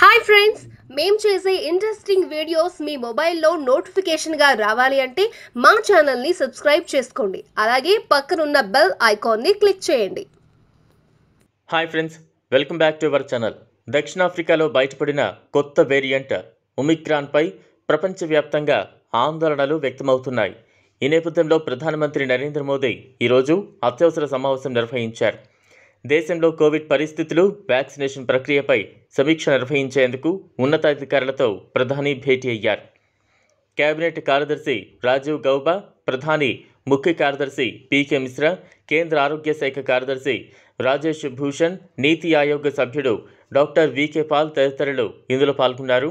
hi friends మేం చేసే interesting videos మీ మొబైల్లో నోటిఫికేషన్గా రావాలి అంటే మా ఛానల్ని సబ్స్క్రైబ్ చేసుకోండి అలాగే పక్కనున్న బెల్ ఐకాన్ని క్లిక్ చేయండి hi friends welcome back to our channel దక్షిణాఫ్రికాలో బయటపడిన కొత్త వేరియంట్ ఉమిక్రాన్పై ప్రపంచవ్యాప్తంగా ఆందోళనలు వ్యక్తమవుతున్నాయి ఈ నేపథ్యంలో ప్రధానమంత్రి నరేంద్ర మోదీ ఈరోజు అత్యవసర సమావేశం నిర్వహించారు దేశంలో కోవిడ్ పరిస్థితులు వ్యాక్సినేషన్ ప్రక్రియపై సమీక్ష నిర్వహించేందుకు ఉన్నతాధికారులతో ప్రధాని భేటీ అయ్యారు కేబినెట్ కార్యదర్శి రాజీవ్ గౌబా ప్రధాని ముఖ్య కార్యదర్శి పీకే మిశ్రా కేంద్ర ఆరోగ్య శాఖ కార్యదర్శి రాజేష్ భూషణ్ నీతి ఆయోగ్ సభ్యుడు డాక్టర్ వికే పాల్ తదితరులు ఇందులో పాల్గొన్నారు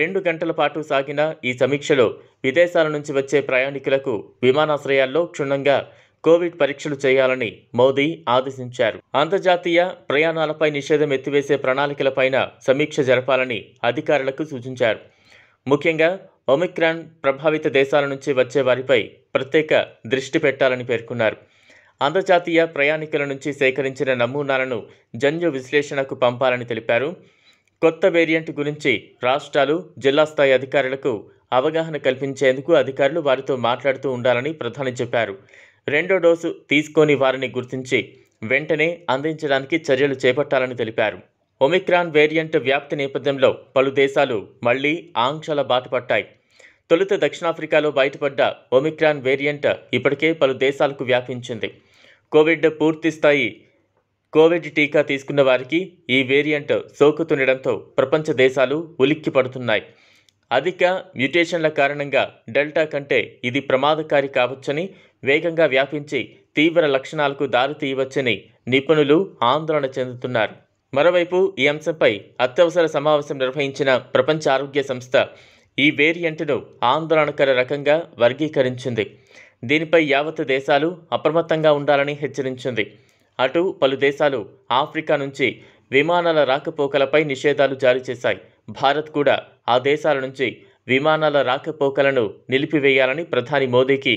రెండు గంటల పాటు సాగిన ఈ సమీక్షలో విదేశాల నుంచి వచ్చే ప్రయాణికులకు విమానాశ్రయాల్లో క్షుణ్ణంగా కోవిడ్ పరీక్షలు చేయాలని మోదీ ఆదేశించారు అంతర్జాతీయ ప్రయాణాలపై నిషేధం ఎత్తివేసే ప్రణాళికలపైన సమీక్ష జరపాలని అధికారులకు సూచించారు ముఖ్యంగా ఒమిక్రాన్ ప్రభావిత దేశాల నుంచి వచ్చే వారిపై ప్రత్యేక దృష్టి పెట్టాలని పేర్కొన్నారు అంతర్జాతీయ ప్రయాణికుల నుంచి సేకరించిన నమూనాలను జన్యు విశ్లేషణకు పంపాలని తెలిపారు కొత్త వేరియంట్ గురించి రాష్ట్రాలు జిల్లా స్థాయి అధికారులకు అవగాహన కల్పించేందుకు అధికారులు వారితో మాట్లాడుతూ ఉండాలని ప్రధాని చెప్పారు రెండో డోసు తీసుకోని వారిని గుర్తించి వెంటనే అందించడానికి చర్యలు చేపట్టాలని తెలిపారు ఒమిక్రాన్ వేరియంట్ వ్యాప్తి నేపథ్యంలో పలు దేశాలు మళ్లీ ఆంక్షల బాటపట్టాయి తొలుత దక్షిణాఫ్రికాలో బయటపడ్డ ఒమిక్రాన్ వేరియంట్ ఇప్పటికే పలు దేశాలకు వ్యాపించింది కోవిడ్ పూర్తి స్థాయి కోవిడ్ టీకా తీసుకున్న వారికి ఈ వేరియంట్ సోకుతుండడంతో ప్రపంచ దేశాలు ఉలిక్కి పడుతున్నాయి అధిక మ్యుటేషన్ల కారణంగా డెల్టా కంటే ఇది ప్రమాదకారి కావచ్చని వేగంగా వ్యాపించి తీవ్ర లక్షణాలకు దారితీయవచ్చని నిపుణులు ఆందోళన చెందుతున్నారు మరోవైపు ఈ అంశంపై అత్యవసర సమావేశం నిర్వహించిన ప్రపంచ ఆరోగ్య సంస్థ ఈ వేరియంట్ను ఆందోళనకర రకంగా వర్గీకరించింది దీనిపై యావత్ దేశాలు అప్రమత్తంగా ఉండాలని హెచ్చరించింది అటు పలు దేశాలు ఆఫ్రికా నుంచి విమానాల రాకపోకలపై నిషేధాలు జారీ చేశాయి భారత్ కూడా ఆ దేశాల నుంచి విమానాల రాకపోకలను నిలిపివేయాలని ప్రధాని మోదీకి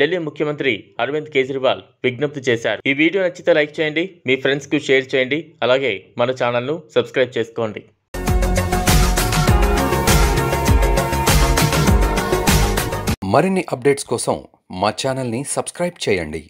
ఢిల్లీ ముఖ్యమంత్రి అరవింద్ కేజ్రీవాల్ విజ్ఞప్తి చేశారు ఈ వీడియో నచ్చితే లైక్ చేయండి మీ ఫ్రెండ్స్కు షేర్ చేయండి అలాగే మన ఛానల్ను సబ్స్క్రైబ్ చేసుకోండి మరిన్ని అప్డేట్స్ కోసం మా ఛానల్ని సబ్స్క్రైబ్ చేయండి